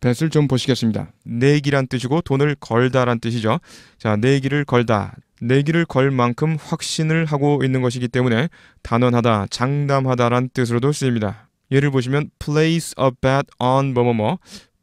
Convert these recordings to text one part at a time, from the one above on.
뱃을 좀 보시겠습니다. 내기란 네 뜻이고 돈을 걸다란 뜻이죠. 자, 내기를 네 걸다. 내기를 네 걸 만큼 확신을 하고 있는 것이기 때문에 단언하다, 장담하다란 뜻으로도 쓰입니다. 예를 보시면 place a bet on 뭐뭐뭐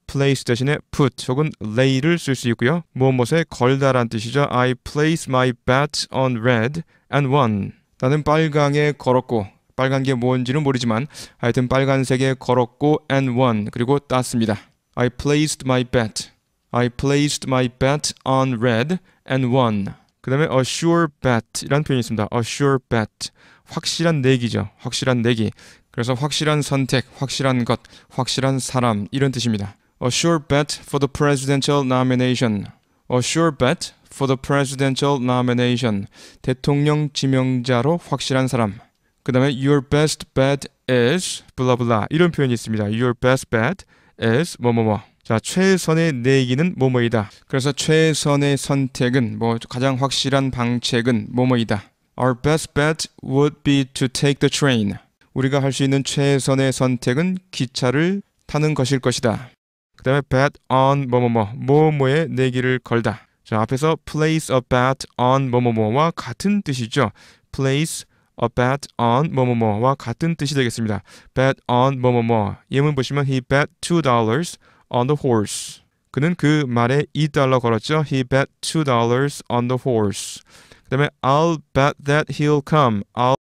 place 대신에 put 혹은 lay를 쓸 수 있고요. 무엇무엇에 걸다란 뜻이죠. I place my bet on red and won. 나는 빨강에 걸었고 빨간 게 뭔지는 모르지만 하여튼 빨간색에 걸었고 and won 그리고 땄습니다. I placed my bet. I placed my bet on red and won. 그 다음에 a sure bet이란 표현이 있습니다. a sure bet. 확실한 내기죠. 확실한 내기. 그래서 확실한 선택, 확실한 것, 확실한 사람 이런 뜻입니다. a sure bet for the presidential nomination. a sure bet for the presidential nomination. 대통령 지명자로 확실한 사람. 그 다음에 your best bet is 블라블라 이런 표현이 있습니다. your best bet as 뭐뭐뭐. 뭐. 자, 최선의 내기는 뭐뭐이다. 그래서 최선의 선택은 뭐 가장 확실한 방책은 뭐뭐이다. Our best bet would be to take the train. 우리가 할 수 있는 최선의 선택은 기차를 타는 것일 것이다. 그 다음에 bet on 뭐뭐뭐 뭐, 뭐. 뭐뭐의 내기를 걸다. 자 앞에서 place a bet on 뭐뭐뭐와 같은 뜻이죠. place a bet on 뭐뭐뭐와 같은 뜻이 되겠습니다. bet on 뭐뭐뭐 예문 보시면 he bet two dollars on the horse. 그는 그 말에 2달러 걸었죠. he bet two dollars on the horse. 그다음에 I'll bet that he'll come. I'll